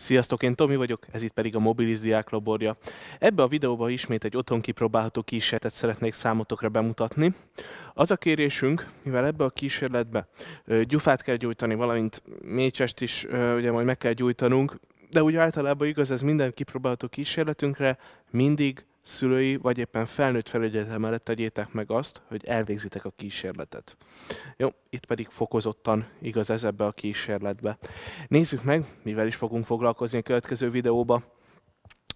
Sziasztok, én Tomi vagyok, ez itt pedig a Mobilis Diák Laborja. Ebbe a videóba ismét egy otthon kipróbálható kísérletet szeretnék számotokra bemutatni. Az a kérésünk, mivel ebbe a kísérletbe gyufát kell gyújtani, valamint mécsest is ugye majd meg kell gyújtanunk, de úgy általában igaz ez minden kipróbálható kísérletünkre, mindig szülői vagy éppen felnőtt felügyelete mellett tegyétek meg azt, hogy elvégzitek a kísérletet. Jó, itt pedig fokozottan igaz ez ebbe a kísérletbe. Nézzük meg, mivel is fogunk foglalkozni a következő videóba.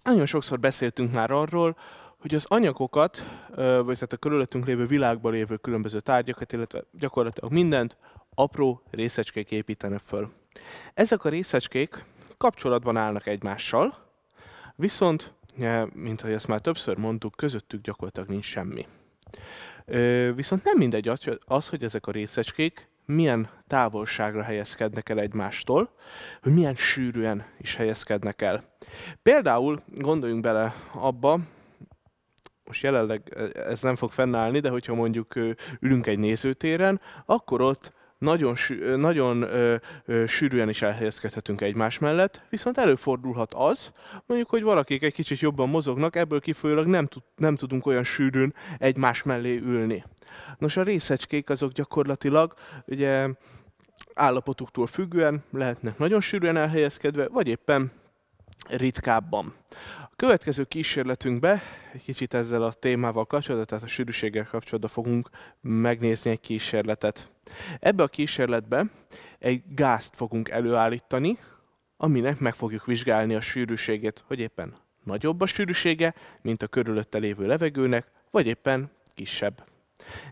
Nagyon sokszor beszéltünk már arról, hogy az anyagokat, vagy tehát a körülöttünk lévő világban lévő különböző tárgyakat, illetve gyakorlatilag mindent apró részecskék építenek föl. Ezek a részecskék kapcsolatban állnak egymással, viszont mint ahogy ezt már többször mondtuk, közöttük gyakorlatilag nincs semmi. Viszont nem mindegy az, hogy ezek a részecskék milyen távolságra helyezkednek el egymástól, hogy milyen sűrűen is helyezkednek el. Például gondoljunk bele abba, most jelenleg ez nem fog fennállni, de hogyha mondjuk ülünk egy nézőtéren, akkor ott nagyon, nagyon ö, ö, sűrűen is elhelyezkedhetünk egymás mellett, viszont előfordulhat az, mondjuk, hogy valakik egy kicsit jobban mozognak, ebből kifolyólag nem, tud, nem tudunk olyan sűrűn egymás mellé ülni. Nos, a részecskék azok gyakorlatilag ugye állapotuktól függően lehetnek nagyon sűrűen elhelyezkedve, vagy éppen ritkábban. A következő kísérletünkbe egy kicsit ezzel a témával kapcsolatban, tehát a sűrűséggel kapcsolatban fogunk megnézni egy kísérletet. Ebbe a kísérletbe egy gázt fogunk előállítani, aminek meg fogjuk vizsgálni a sűrűségét, hogy éppen nagyobb a sűrűsége, mint a körülötte lévő levegőnek, vagy éppen kisebb.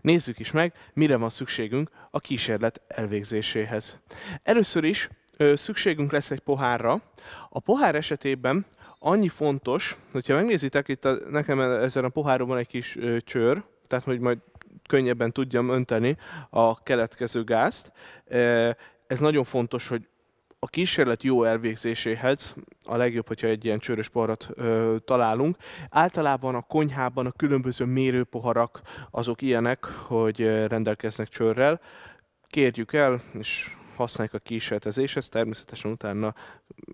Nézzük is meg, mire van szükségünk a kísérlet elvégzéséhez. Először is ö, szükségünk lesz egy pohárra. A pohár esetében annyi fontos, hogyha megnézitek, itt a, nekem e- ezen a poháron van egy kis ö, csőr, tehát hogy majd könnyebben tudjam önteni a keletkező gázt. Ez nagyon fontos, hogy a kísérlet jó elvégzéséhez a legjobb, hogyha egy ilyen csőrös poharat ö, találunk. Általában a konyhában a különböző mérőpoharak azok ilyenek, hogy rendelkeznek csőrrel. Kérjük el, és Használják a kísérletezéshez, természetesen utána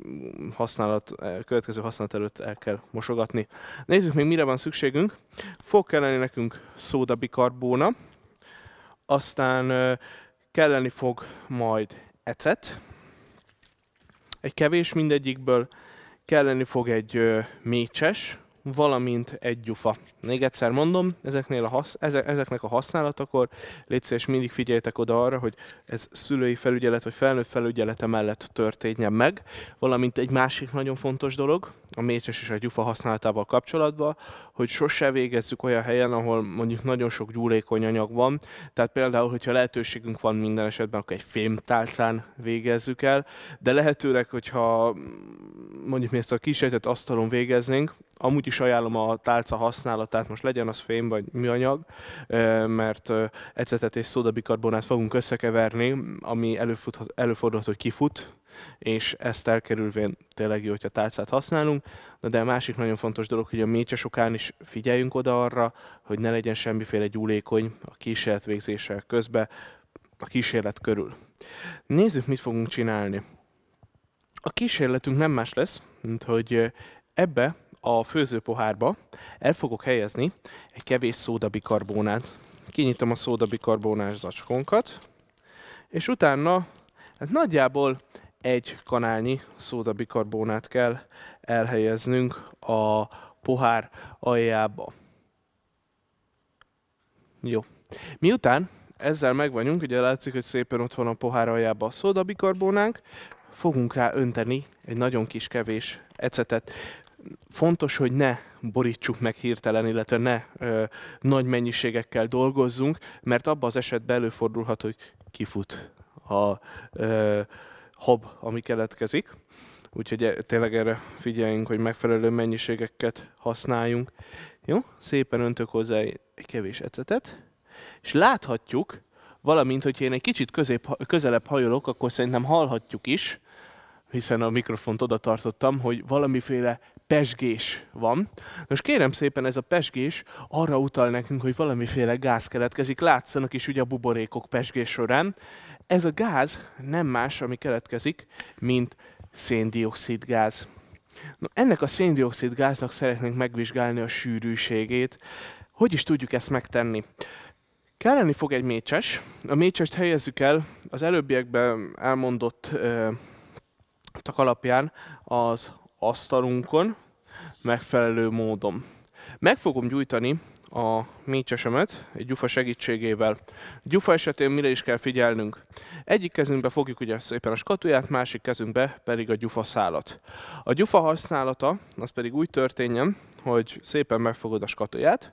mm, használat, e, következő használat előtt el kell mosogatni. Nézzük még mire van szükségünk. Fog kelleni nekünk bikarbóna, aztán kelleni fog majd ecet, egy kevés mindegyikből, kelleni fog egy mécses, valamint egy gyufa. Még egyszer mondom, ezeknél a hasz, ezek, ezeknek a használatakor légy és mindig figyeljetek oda arra, hogy ez szülői felügyelet vagy felnőtt felügyelete mellett történjen meg, valamint egy másik nagyon fontos dolog, a mécses és a gyufa használatával kapcsolatban, hogy sose végezzük olyan helyen, ahol mondjuk nagyon sok gyúlékony anyag van, tehát például, hogyha lehetőségünk van minden esetben, akkor egy fémtálcán végezzük el, de lehetőleg, hogyha mm, mondjuk mi ezt a kisejtett asztalon végeznénk, amúgy is ajánlom a tálca használatát, most legyen az fém vagy műanyag, mert ecetet és szódabikarbonát fogunk összekeverni, ami előfordulhat, hogy kifut, és ezt elkerülvén tényleg jó, hogyha tálcát használunk. de a másik nagyon fontos dolog, hogy a mécsesokán is figyeljünk oda arra, hogy ne legyen semmiféle gyúlékony a kísérlet végzése közben, a kísérlet körül. Nézzük, mit fogunk csinálni. A kísérletünk nem más lesz, mint hogy ebbe a főzőpohárba el fogok helyezni egy kevés szódabikarbónát. Kinyitom a szódabikarbónás zacskónkat, és utána hát nagyjából egy kanálnyi szódabikarbónát kell elhelyeznünk a pohár aljába. Jó. Miután ezzel megvagyunk, ugye látszik, hogy szépen ott van a pohár aljába a szódabikarbónánk, fogunk rá önteni egy nagyon kis kevés ecetet fontos, hogy ne borítsuk meg hirtelen, illetve ne ö, nagy mennyiségekkel dolgozzunk, mert abban az esetben előfordulhat, hogy kifut a ö, hab, ami keletkezik. Úgyhogy eh, tényleg erre figyeljünk, hogy megfelelő mennyiségeket használjunk. Jó, szépen öntök hozzá egy kevés ecetet, és láthatjuk, valamint, hogyha én egy kicsit közép, közelebb hajolok, akkor szerintem hallhatjuk is, hiszen a mikrofont oda tartottam, hogy valamiféle pesgés van. Most kérem szépen, ez a pesgés arra utal nekünk, hogy valamiféle gáz keletkezik. Látszanak is ugye a buborékok pesgés során. Ez a gáz nem más, ami keletkezik, mint széndiokszid gáz. Na, ennek a széndiokszid gáznak szeretnénk megvizsgálni a sűrűségét. Hogy is tudjuk ezt megtenni? Kelleni fog egy mécses. A mécsest helyezzük el az előbbiekben elmondott ö, alapján az asztalunkon megfelelő módon. Meg fogom gyújtani a mécsesemet egy gyufa segítségével. Gyufa esetén mire is kell figyelnünk? Egyik kezünkbe fogjuk ugye szépen a skatuját, másik kezünkbe pedig a gyufa szálat. A gyufa használata az pedig úgy történjen, hogy szépen megfogod a skatuját,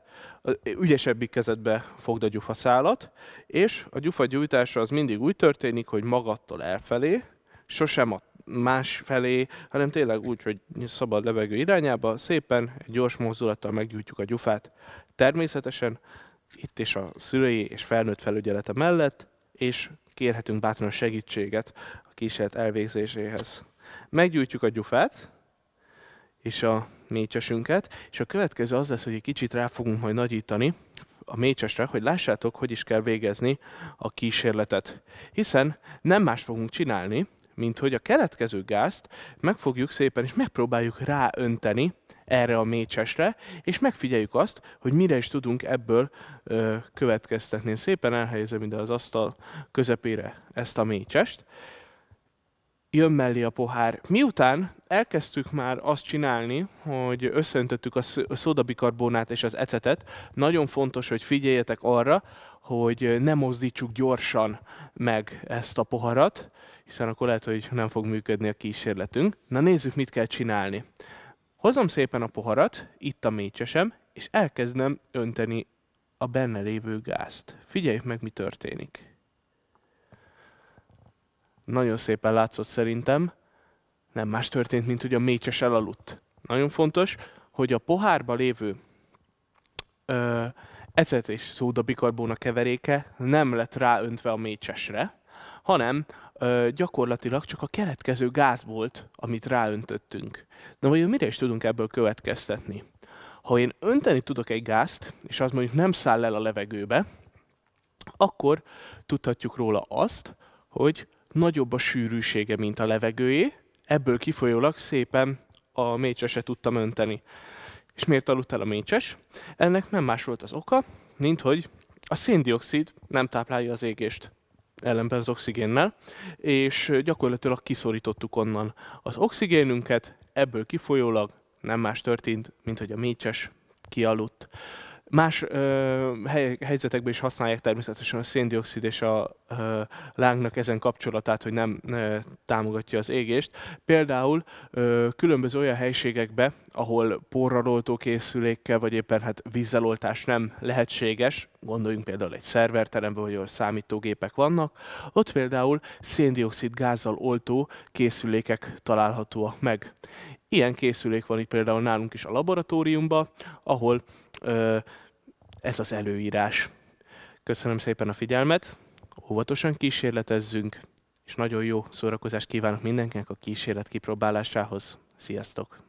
ügyesebbik kezedbe fogd a gyufa szálat, és a gyufa gyújtása az mindig úgy történik, hogy magadtól elfelé, sosem a más felé, hanem tényleg úgy, hogy szabad levegő irányába, szépen, egy gyors mozdulattal meggyújtjuk a gyufát. Természetesen itt is a szülői és felnőtt felügyelete mellett, és kérhetünk bátran segítséget a kísérlet elvégzéséhez. Meggyújtjuk a gyufát, és a mécsesünket, és a következő az lesz, hogy egy kicsit rá fogunk majd nagyítani a mécsesre, hogy lássátok, hogy is kell végezni a kísérletet. Hiszen nem más fogunk csinálni, mint hogy a keletkező gázt megfogjuk szépen, és megpróbáljuk ráönteni erre a mécsesre, és megfigyeljük azt, hogy mire is tudunk ebből ö, következtetni. Szépen elhelyezem ide az asztal közepére ezt a mécsest, jön mellé a pohár. Miután elkezdtük már azt csinálni, hogy összeöntöttük a szódabikarbonát és az ecetet, nagyon fontos, hogy figyeljetek arra, hogy ne mozdítsuk gyorsan meg ezt a poharat, hiszen akkor lehet, hogy nem fog működni a kísérletünk. Na nézzük, mit kell csinálni. Hozom szépen a poharat, itt a mécsesem, és elkezdem önteni a benne lévő gázt. Figyeljük meg, mi történik nagyon szépen látszott szerintem, nem más történt, mint hogy a mécses elaludt. Nagyon fontos, hogy a pohárba lévő ö, ecet és szódabikarbóna keveréke nem lett ráöntve a mécsesre, hanem ö, gyakorlatilag csak a keletkező gáz volt, amit ráöntöttünk. Na vajon mire is tudunk ebből következtetni? Ha én önteni tudok egy gázt, és az mondjuk nem száll el a levegőbe, akkor tudhatjuk róla azt, hogy nagyobb a sűrűsége, mint a levegőé, ebből kifolyólag szépen a mécseset tudtam önteni. És miért aludt el a mécses? Ennek nem más volt az oka, mint hogy a széndiokszid nem táplálja az égést ellenben az oxigénnel, és gyakorlatilag kiszorítottuk onnan az oxigénünket, ebből kifolyólag nem más történt, mint hogy a mécses kialudt. Más ö, hely, helyzetekben is használják természetesen a széndiokszid és a ö, lángnak ezen kapcsolatát, hogy nem ö, támogatja az égést. Például ö, különböző olyan helységekbe, ahol porraloltó készülékkel, vagy éppen hát vízzeloltás nem lehetséges, gondoljunk például egy szerverterembe, vagy ahol számítógépek vannak, ott például széndiokszid gázzal oltó készülékek találhatóak meg. Ilyen készülék van itt például nálunk is a laboratóriumban, ahol ö, ez az előírás. Köszönöm szépen a figyelmet, óvatosan kísérletezzünk, és nagyon jó szórakozást kívánok mindenkinek a kísérlet kipróbálásához. Sziasztok!